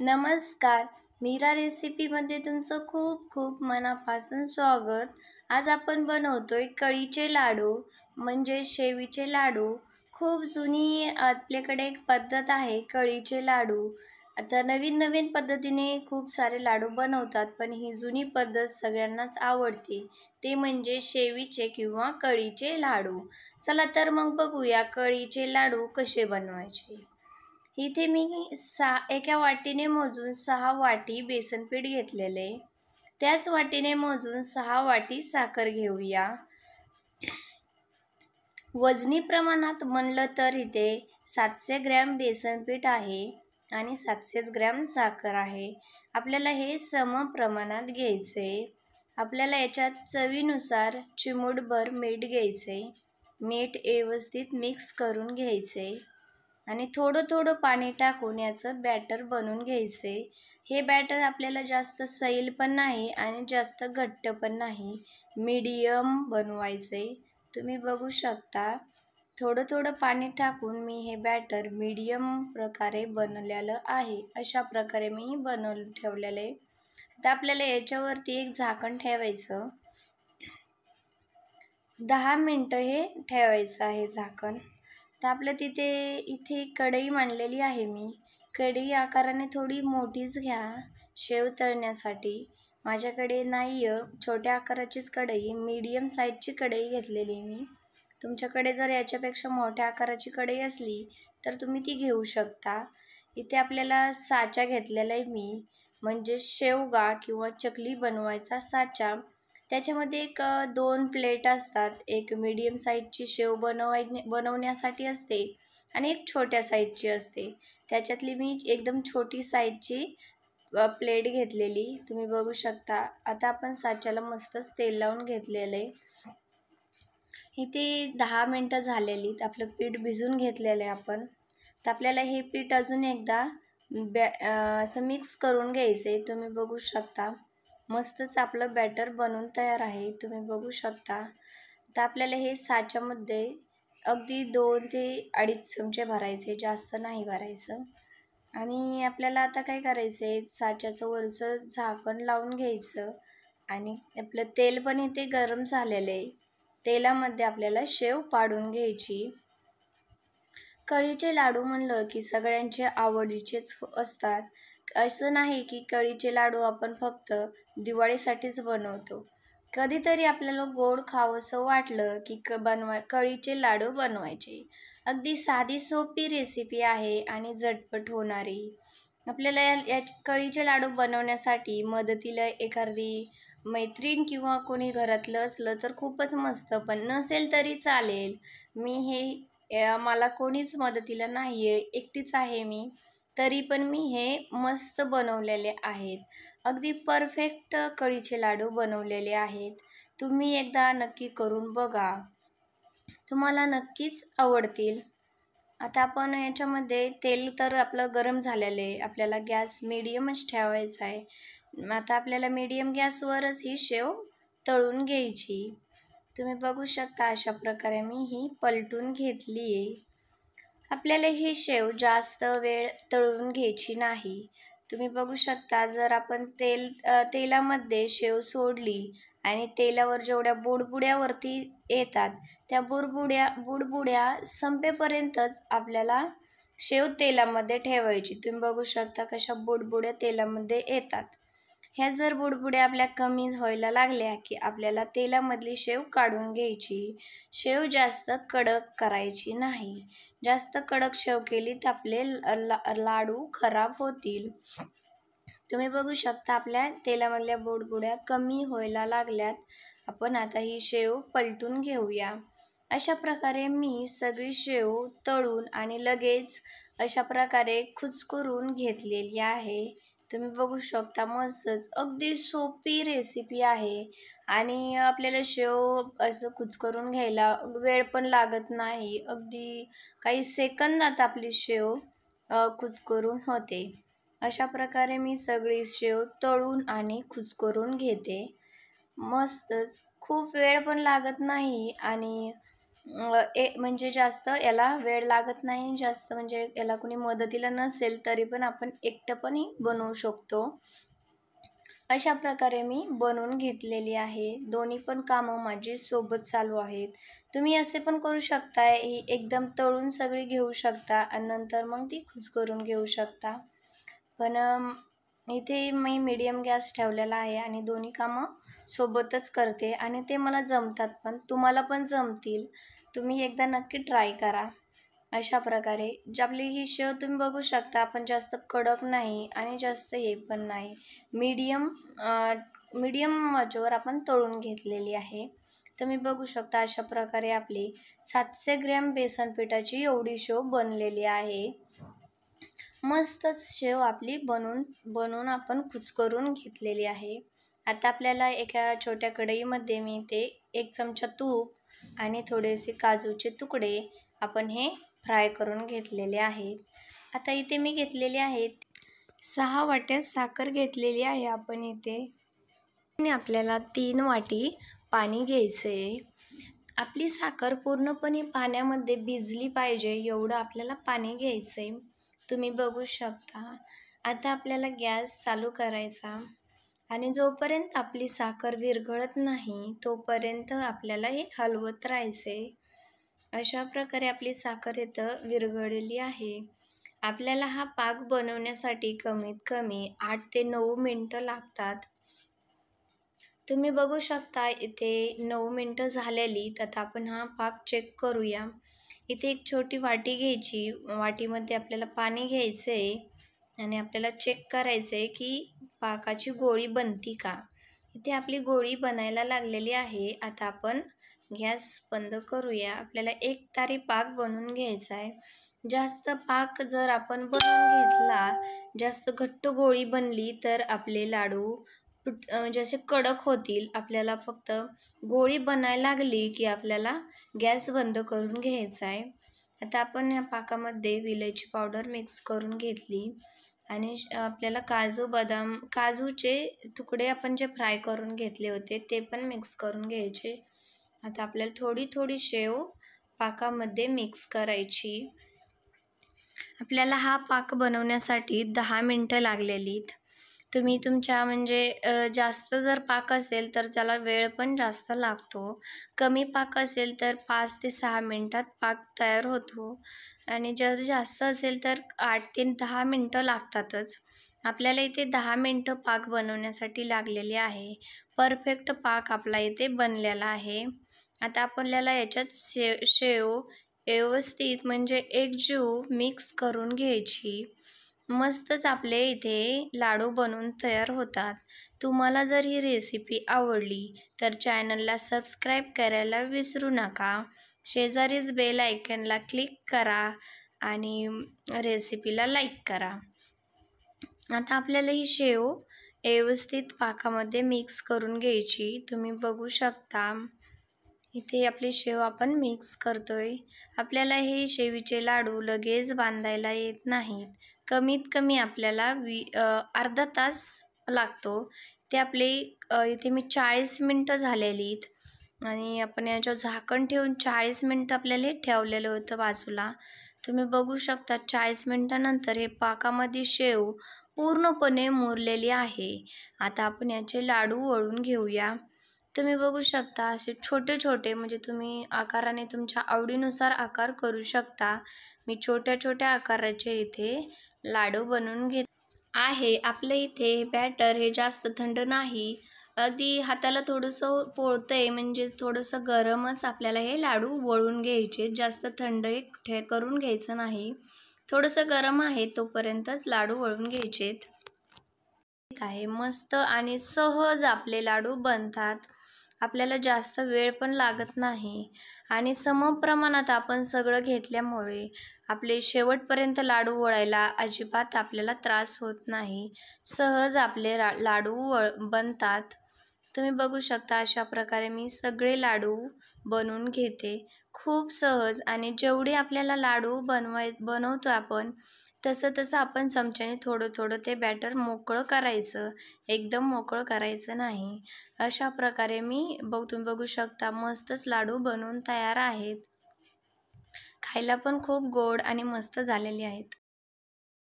नमस्कार मीरा रेसिपीमध्ये तुमचं खूप खूप मनापासून स्वागत आज आपण बनवतोय कळीचे लाडू म्हणजे शेवीचे लाडू खूप जुनी आपल्याकडे एक पद्धत आहे कळीचे लाडू आता नवीन नवीन पद्धतीने खूप सारे लाडू बनवतात पण ही जुनी पद्धत सगळ्यांनाच आवडते ते म्हणजे शेवीचे किंवा कळीचे लाडू चला तर मग बघूया कळीचे लाडू कसे बनवायचे इथे मी सा एका वाटीने मोजून सहा वाटी बेसनपीठ घेतलेले त्याच वाटीने मोजून सहा वाटी साखर घेऊया वजनी प्रमाणात म्हणलं तर इथे सातशे ग्रॅम बेसनपीठ आहे आणि सातशे ग्रॅम साखर आहे आपल्याला हे सम प्रमाणात घ्यायचे आपल्याला याच्यात चवीनुसार चिमूटभर मीठ घ्यायचे मीठ व्यवस्थित मिक्स करून घ्यायचे आणि थोडं थोडं पाणी टाकून याचं बॅटर बनवून घ्यायचे हे बॅटर आपल्याला जास्त सैल पण नाही आणि जास्त घट्ट पण नाही मीडियम बनवायचे तुम्ही बघू शकता थोडं थोडं पाणी टाकून मी हे बॅटर मीडियम प्रकारे बनवलेलं आहे अशा प्रकारे मी बनवून ठेवलेलं आहे आता आपल्याला याच्यावरती एक झाकण ठेवायचं दहा मिनटं हे ठेवायचं आहे झाकण तर आपल्या तिथे इथे कढई मांडलेली आहे मी कढई आकाराने थोडी मोठीच घ्या शेव तळण्यासाठी माझ्याकडे नाही आहे छोट्या आकाराचीच कढई मीडियम साईजची कढई घेतलेली मी तुमच्याकडे जर याच्यापेक्षा मोठ्या आकाराची कढई असली तर तुम्ही ती घेऊ शकता इथे आपल्याला साचा घेतलेला आहे मी म्हणजे शेवगा किंवा चकली बनवायचा साचा त्याच्यामध्ये एक दोन प्लेट असतात एक मीडियम साईजची शेव बनवाय बनवण्यासाठी असते आणि एक छोट्या साईजची असते त्याच्यातली मी एकदम छोटी साईजची प्लेट घेतलेली तुम्ही बघू शकता आता आपण साच्याला मस्तच तेल लावून घेतलेलं आहे इथे दहा मिनटं झालेली आपलं पीठ भिजून घेतलेलं आहे आपण तर आपल्याला हे पीठ अजून एकदा बॅ असं मिक्स करून घ्यायचं आहे तुम्ही बघू शकता मस्तच आपलं बॅटर बनून तयार आहे तुम्ही बघू शकता तर आपल्याला हे साच्यामध्ये अगदी दोन ते अडीच चमचे भरायचे जास्त नाही भरायचं आणि आपल्याला आता काय करायचं आहे साच्याचं वरचं झाकण लावून घ्यायचं आणि आपलं तेल पण इथे गरम झालेलं आहे तेलामध्ये आपल्याला शेव पाडून घ्यायची कळीचे लाडू म्हणलं की सगळ्यांचे आवडीचेच असतात असं नाही की कळीचे लाडू आपण फक्त दिवाळीसाठीच बनवतो कधीतरी आपल्याला गोड खावंसं वाटलं की क बनवा कळीचे लाडू बनवायचे अगदी साधी सोपी रेसिपी आहे आणि झटपट होणारी आपल्याला या या कळीचे लाडू बनवण्यासाठी मदतीला एखादी मैत्रीण किंवा कोणी घरातलं असलं तर खूपच मस्त पण नसेल तरी चालेल मी हे मला कोणीच मदतीला नाही आहे एकटीच आहे मी तरी पण मी हे मस्त बनवलेले आहेत अगदी परफेक्ट कळीचे लाडू बनवलेले आहेत तुम्ही एकदा नक्की करून बघा तुम्हाला नक्कीच आवडतील आता आपण याच्यामध्ये तेल तर आपलं गरम झालेलं आहे आपल्याला गॅस मिडियमच ठेवायचा आहे आता आपल्याला मिडियम गॅसवरच ही शेव तळून घ्यायची तुम्ही बघू शकता अशा प्रकारे मी ही पलटून घेतली आहे आपल्याला ही शेव जास्त वेळ तळून घ्यायची नाही तुम्ही बघू शकता जर आपण तेल तेलामध्ये शेव सोडली आणि तेलावर जेवढ्या बुडबुड्यावरती येतात त्या बुडबुड्या बुडबुड्या संपेपर्यंतच आपल्याला शेव तेलामध्ये ठेवायची तुम्ही बघू शकता कशा बुडबुड्या तेलामध्ये येतात ह्या जर बुडबुड्या आपल्या कमी व्हायला लागल्या की आपल्याला तेलामधली शेव काढून घ्यायची शेव जास्त कडक करायची नाही जास्त कडक शेव केली तर आपले ला लाडू खराब होतील तुम्ही बघू शकता आपल्या तेलामधल्या बुडबुड्या कमी व्हायला लागल्यात आपण आता ही शेव पलटून घेऊया अशा प्रकारे मी सगळी शेव तळून आणि लगेच अशा प्रकारे खुचकरून घेतलेली आहे तुम्ही बघू शकता मस्तच अगदी सोपी रेसिपी आहे आणि आपल्याला शेव असं करून घ्यायला वेळ पण लागत नाही अगदी काही सेकंदात आपली शेव करून होते अशा प्रकारे मी सगळी शेव तळून आणि करून घेते मस्तच खूप वेळ पण लागत नाही आणि ए म्हणजे जास्त याला वेळ लागत नाही जास्त म्हणजे याला कुणी मदतीला नसेल तरी पण आपण एकटं पण बनवू शकतो अशा प्रकारे मी बनवून घेतलेली आहे दोन्ही पण कामं माझी सोबत चालू आहेत तुम्ही असे पण करू शकता ही एकदम तळून सगळी घेऊ शकता आणि नंतर मग ती करून घेऊ शकता पण इथे मी मीडियम गॅस ठेवलेला आहे आणि दोन्ही कामं सोबतच करते आणि ते मला जमतात पण तुम्हाला पण जमतील तुम्ही एकदा नक्की ट्राय करा अशा प्रकारे जे आपली ही शेव तुम्ही बघू शकता आपण जास्त कडक नाही आणि जास्त हे पण नाही मीडियम मीडियम वाजेवर आपण तळून घेतलेली आहे तुम्ही बघू शकता अशा प्रकारे आपली सातशे ग्रॅम बेसन पिठाची एवढी शेव बनलेली आहे मस्तच शेव आपली बनून बनवून आपण कुचकरून घेतलेली आहे आता आपल्याला एका छोट्या कढईमध्ये मी ते एक चमचा तूप आणि थोडेसे काजूचे तुकडे आपण हे फ्राय करून घेतलेले आहेत आता इथे मी घेतलेले आहेत सहा वाट्या साखर घेतलेली आहे आपण इथे आणि आपल्याला तीन वाटी पाणी घ्यायचं आहे आपली साखर पूर्णपणे पाण्यामध्ये भिजली पाहिजे एवढं आपल्याला पाणी घ्यायचं आहे तुम्ही बघू शकता आता आपल्याला गॅस चालू करायचा आणि जोपर्यंत आपली साखर विरघळत नाही तोपर्यंत आपल्याला हे हलवत राहायचे अशा प्रकारे आपली साखर इथं विरघळलेली आहे आपल्याला हा पाक बनवण्यासाठी कमीत कमी आठ ते नऊ मिनटं लागतात तुम्ही बघू शकता इथे नऊ मिनटं झालेली तर आपण हा पाक चेक करूया इथे एक छोटी वाटी घ्यायची वाटीमध्ये आपल्याला पाणी घ्यायचं आहे आणि आपल्याला चेक करायचं आहे की पाकाची गोळी बनती का इथे आपली गोळी बनायला लागलेली आहे आता आपण गॅस बंद करूया आपल्याला एक तारी पाक बनवून घ्यायचा आहे जास्त पाक जर आपण बनवून घेतला जास्त घट्ट गोळी बनली तर आपले लाडू फुट जसे म्हणजे कडक होतील आपल्याला फक्त गोळी बनायला लागली की आपल्याला गॅस बंद करून घ्यायचा आहे आता आपण या पाकामध्ये विलायची पावडर मिक्स करून घेतली आणि आपल्याला काजू बदाम काजूचे तुकडे आपण जे फ्राय करून घेतले होते ते पण मिक्स करून घ्यायचे आता आपल्याला थोडी थोडी शेव पाकामध्ये मिक्स करायची आपल्याला हा पाक बनवण्यासाठी दहा मिनटं लागलेलीत तुम्ही तुमच्या म्हणजे जास्त जर पाक असेल तर त्याला वेळ पण जास्त लागतो कमी पाक असेल तर पाच ते सहा मिनटात पाक तयार होतो आणि जर जास्त असेल तर आठ ते दहा मिनटं लागतातच आपल्याला इथे दहा मिनटं पाक बनवण्यासाठी लागलेले आहे परफेक्ट पाक आपला इथे बनलेला आहे आता आपल्याला याच्यात शे शेव व्यवस्थित म्हणजे एकजीव मिक्स करून घ्यायची मस्तच आपले इथे लाडू बनवून तयार होतात तुम्हाला जर ही रेसिपी आवडली तर चॅनलला सबस्क्राईब करायला विसरू नका शेजारीच बेल आयकनला क्लिक करा आणि रेसिपीला लाईक करा आता आपल्याला ही शेव व्यवस्थित पाकामध्ये मिक्स करून घ्यायची तुम्ही बघू शकता इथे आपली शेव आपण मिक्स करतोय आपल्याला हे शेवीचे लाडू लगेच बांधायला येत नाहीत कमीत कमी आपल्याला वी अर्धा तास लागतो ते आपले इथे मी चाळीस मिनटं झालेलीत आणि आपण याच्यावर झाकण ठेवून चाळीस मिनटं आपल्याला हे ठेवलेलं होतं बाजूला तुम्ही बघू शकता चाळीस मिनटानंतर हे पाकामध्ये शेव पूर्णपणे मुरलेली आहे आता आपण याचे लाडू वळून घेऊया तुम्ही बघू शकता असे छोटे छोटे म्हणजे तुम्ही आकाराने तुमच्या आवडीनुसार आकार करू शकता मी छोट्या छोट्या आकाराचे इथे लाडू बनवून घेत आहे आपल्या इथे बॅटर हे जास्त थंड नाही अगदी हाताला थोडंसं पोळतंय म्हणजे थोडंसं गरमच आपल्याला हे लाडू वळून घ्यायचे जास्त थंड हे करून घ्यायचं नाही थोडंसं गरम आहे तोपर्यंतच लाडू वळून घ्यायचेत आहे मस्त आणि सहज आपले लाडू बनतात आपल्याला जास्त वेळ पण लागत नाही आणि सम प्रमाणात आपण सगळं घेतल्यामुळे आपले शेवटपर्यंत लाडू वळायला अजिबात आपल्याला त्रास होत नाही सहज आपले रा लाडू वळ बनतात तुम्ही बघू शकता अशा प्रकारे मी सगळे लाडू बनवून घेते खूप सहज आणि जेवढे आपल्याला लाडू बनवाय बनवतो आपण तसं तसं आपण चमच्याने थोडं थोडं ते बॅटर मोकळं करायचं एकदम मोकळं करायचं नाही अशा प्रकारे मी बघ तुम्ही बघू शकता मस्तच लाडू बनवून तयार आहेत खायला पण खूप गोड आणि मस्त झालेली आहेत